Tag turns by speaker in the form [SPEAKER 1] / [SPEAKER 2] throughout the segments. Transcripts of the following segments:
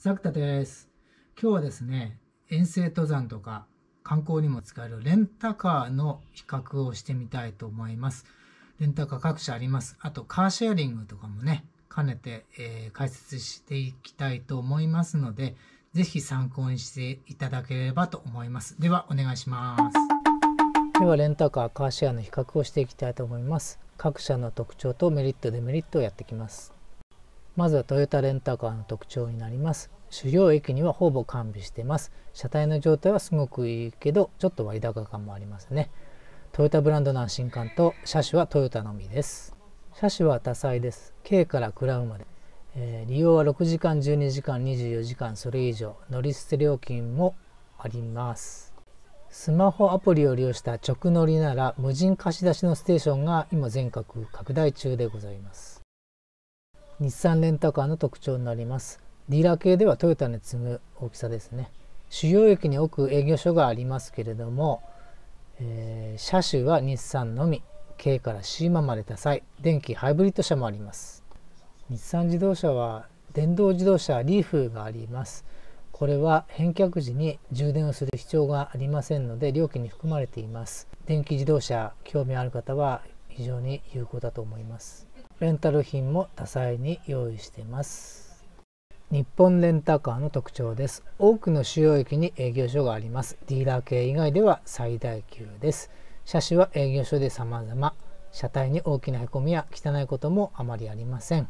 [SPEAKER 1] 作田です。今日はですね、遠征登山とか観光にも使えるレンタカーの比較をしてみたいと思います。レンタカー各社あります。あとカーシェアリングとかもね、兼ねて、えー、解説していきたいと思いますので、ぜひ参考にしていただければと思います。ではお願いします。ではレンタカーカーシェアの比較をしていきたいと思います。各社の特徴とメリットデメリットをやっていきます。まずはトヨタレンタカーの特徴になります主要駅にはほぼ完備してます車体の状態はすごくいいけどちょっと割高感もありますねトヨタブランドの新刊と車種はトヨタのみです車種は多彩です K からクラウンまで、えー、利用は6時間12時間24時間それ以上乗り捨て料金もありますスマホアプリを利用した直乗りなら無人貸し出しのステーションが今全国拡大中でございます日産レンタカーの特徴になりますディーラー系ではトヨタに次ぐ大きさですね主要駅に置く営業所がありますけれども、えー、車種は日産のみ K から C マまで多彩電気ハイブリッド車もあります日産自動車は電動自動車リーフがありますこれは返却時に充電をする必要がありませんので料金に含まれています電気自動車興味ある方は非常に有効だと思いますレンタル品も多彩に用意してます日本レンタカーの特徴です多くの主要駅に営業所がありますディーラー系以外では最大級です車種は営業所で様々車体に大きな凹こみや汚いこともあまりありません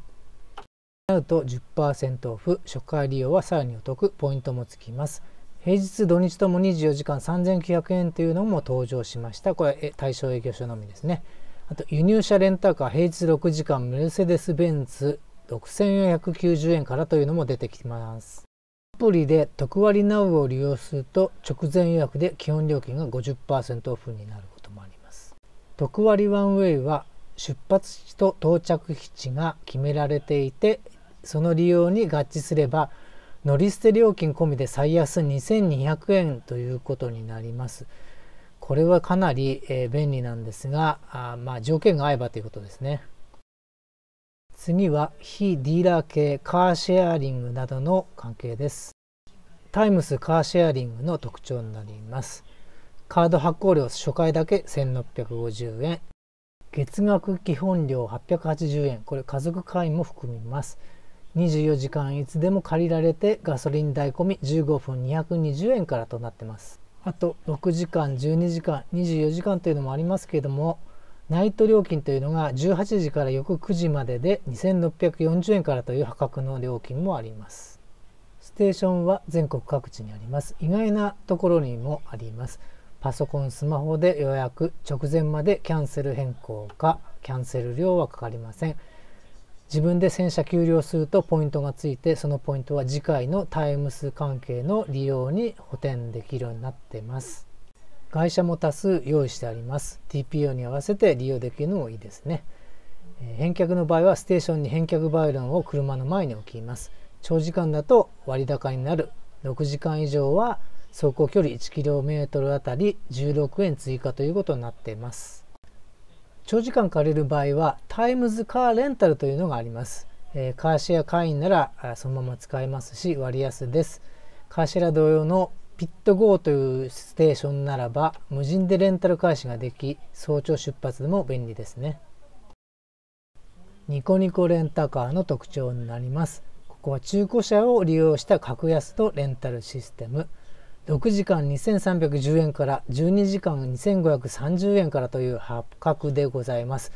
[SPEAKER 1] なると10%オフ初回利用はさらにお得ポイントもつきます平日土日とも24時間3900円というのも登場しましたこれ対象営業所のみですねあと輸入車レンタカー平日6時間メルセデス・ベンツ6490円からというのも出てきますアプリで特割ナウを利用すると直前予約で基本料金が50%オフになることもあります特割ワンウェイは出発地と到着基地が決められていてその利用に合致すれば乗り捨て料金込みで最安2200円ということになります。これはかなり、えー、便利なんですがあまあ条件が合えばということですね次は非ディーラー系カーシェアリングなどの関係ですタイムスカーシェアリングの特徴になりますカード発行料初回だけ1650円月額基本料880円これ家族会員も含みます24時間いつでも借りられてガソリン代込み15分220円からとなってますあと6時間12時間24時間というのもありますけれどもナイト料金というのが18時から翌9時までで2640円からという破格の料金もありますステーションは全国各地にあります意外なところにもありますパソコンスマホで予約直前までキャンセル変更かキャンセル料はかかりません自分で洗車給料するとポイントがついてそのポイントは次回のタイム数関係の利用に補填できるようになっています会社も多数用意してあります TPO に合わせて利用できるのもいいですね返却の場合はステーションに返却バイロンを車の前に置きます長時間だと割高になる6時間以上は走行距離 1km あたり16円追加ということになっています長時間借りる場合はタイムズカーレンタルというのがあります、えー、カーシェア会員ならそのまま使えますし割安ですカーシェラ同様のピット GO というステーションならば無人でレンタル開始ができ早朝出発でも便利ですねニコニコレンタカーの特徴になりますここは中古車を利用した格安とレンタルシステム6時間2310円から12時間2530円からという発覚でございます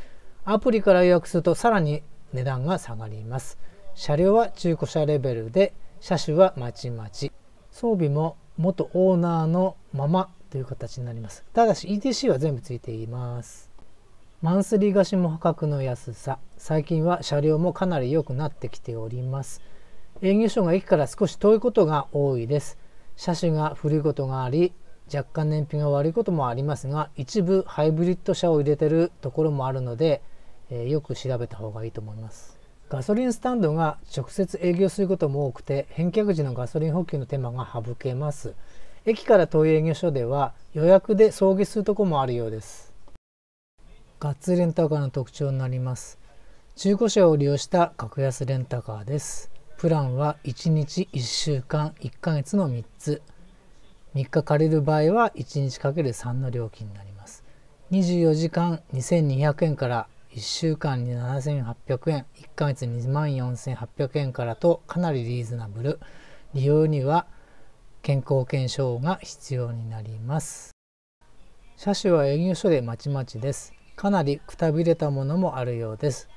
[SPEAKER 1] アプリから予約するとさらに値段が下がります車両は中古車レベルで車種はまちまち装備も元オーナーのままという形になりますただし ETC は全部ついていますマンスリー貸しも破格の安さ最近は車両もかなり良くなってきております営業所が駅から少し遠いことが多いです車種が古いことがあり若干燃費が悪いこともありますが一部ハイブリッド車を入れてるところもあるので、えー、よく調べた方がいいと思いますガソリンスタンドが直接営業することも多くて返却時のガソリン補給の手間が省けます駅から遠い営業所では予約で送迎するとこもあるようですガッツレンタカーの特徴になります中古車を利用した格安レンタカーですプランは1日1週間1ヶ月の3つ3日借りる場合は1日かける3の料金になります24時間2200円から1週間に7800円1ヶ月2 4800円からとかなりリーズナブル利用には健康保険証が必要になります車種は営業所でまちまちですかなりくたびれたものもあるようです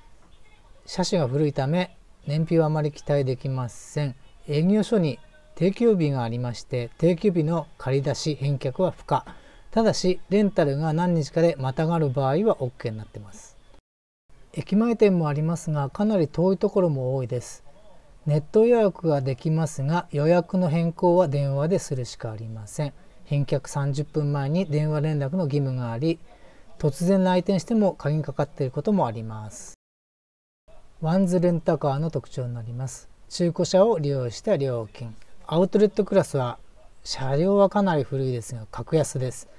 [SPEAKER 1] 車種が古いため燃費はあまり期待できません営業所に定休日がありまして定休日の借り出し返却は不可ただしレンタルが何日かでまたがる場合は OK になってます駅前店もありますがかなり遠いところも多いですネット予約ができますが予約の変更は電話でするしかありません返却30分前に電話連絡の義務があり突然来店しても鍵かかっていることもありますワンズレンタカーの特徴になります中古車を利用した料金アウトレットクラスは車両はかなり古いですが格安です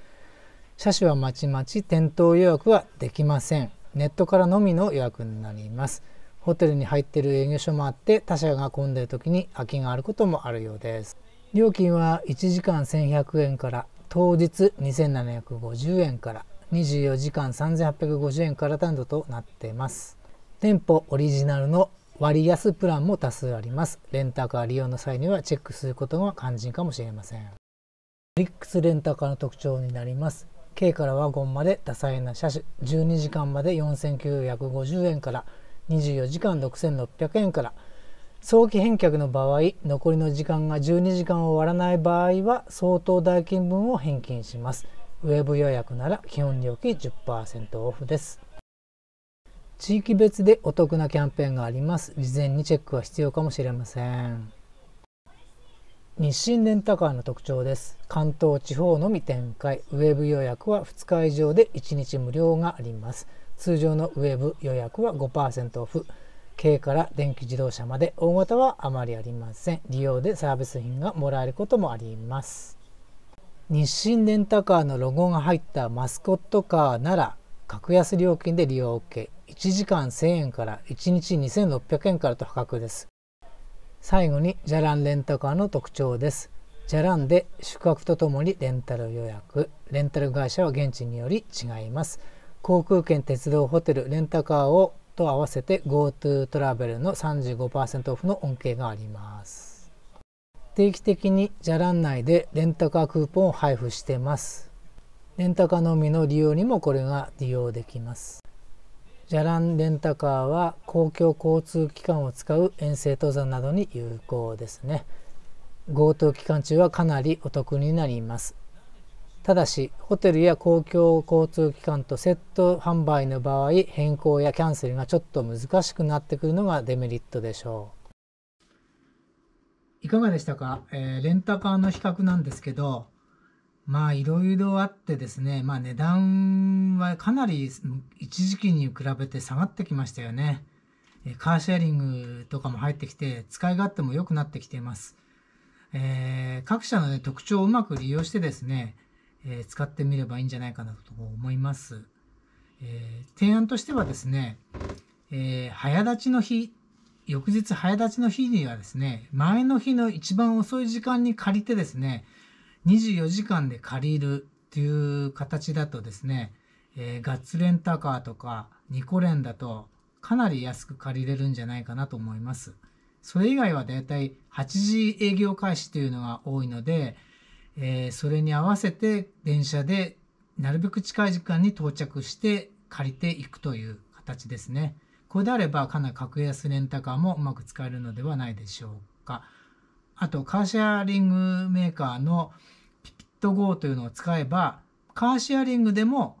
[SPEAKER 1] 車種はまちまち店頭予約はできませんネットからのみの予約になりますホテルに入っている営業所もあって他社が混んでいる時に空きがあることもあるようです料金は1時間1100円から当日2750円から24時間3850円からなどとなっています店舗オリジナルの割安プランも多数あります。レンタカー利用の際にはチェックすることが肝心かもしれません。リックスレンタカーの特徴になります。K からワゴンまで多彩な車種、12時間まで4950円から、24時間6600円から、早期返却の場合、残りの時間が12時間を割らない場合は、相当代金分を返金します。ウェブ予約なら基本料金10%オフです。地域別でお得なキャンペーンがあります事前にチェックは必要かもしれません日清レンタカーの特徴です関東地方のみ展開ウェブ予約は2日以上で1日無料があります通常のウェブ予約は5%オフ軽から電気自動車まで大型はあまりありません利用でサービス品がもらえることもあります日清レンタカーのロゴが入ったマスコットカーなら格安料金で利用 OK 1時間1000円から1日2600円からと破格です最後にじゃらんレンタカーの特徴ですじゃらんで宿泊とともにレンタル予約レンタル会社は現地により違います航空券鉄道ホテルレンタカーをと合わせて GoTo トラベルの35%オフの恩恵があります定期的にじゃらん内でレンタカークーポンを配布してますレンタカーのみの利用にもこれが利用できますジャランレンタカーは公共交通機関を使う遠征登山などに有効ですね GoTo 期間中はかなりお得になりますただしホテルや公共交通機関とセット販売の場合変更やキャンセルがちょっと難しくなってくるのがデメリットでしょういかがでしたか、えー、レンタカーの比較なんですけどまあいろいろあってですね、まあ値段はかなり一時期に比べて下がってきましたよね。カーシェアリングとかも入ってきて、使い勝手も良くなってきています。えー、各社の、ね、特徴をうまく利用してですね、えー、使ってみればいいんじゃないかなと思います。えー、提案としてはですね、え早立ちの日、翌日早立ちの日にはですね、前の日の一番遅い時間に借りてですね、24時間で借りるっていう形だとですね、えー、ガッツレンタカーとかニコレンだとかなり安く借りれるんじゃないかなと思います。それ以外はだいたい8時営業開始というのが多いので、えー、それに合わせて電車でなるべく近い時間に到着して借りていくという形ですね。これであればかなり格安レンタカーもうまく使えるのではないでしょうか。あと、カーシェアリングメーカーの、ト GO というのを使えば、カーシェアリングでも、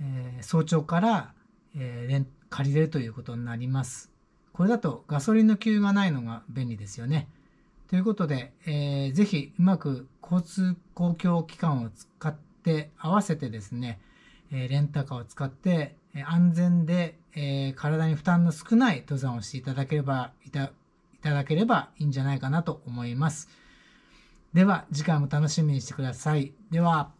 [SPEAKER 1] えー、早朝から、えー、借りれるということになります。これだとガソリンの給油がないのが便利ですよね。ということで、えー、ぜひうまく交通公共機関を使って合わせてですね、えー、レンタカーを使って安全で、えー、体に負担の少ない登山をしていただければいただければいいんじゃないかなと思います。では次回も楽しみにしてください。では。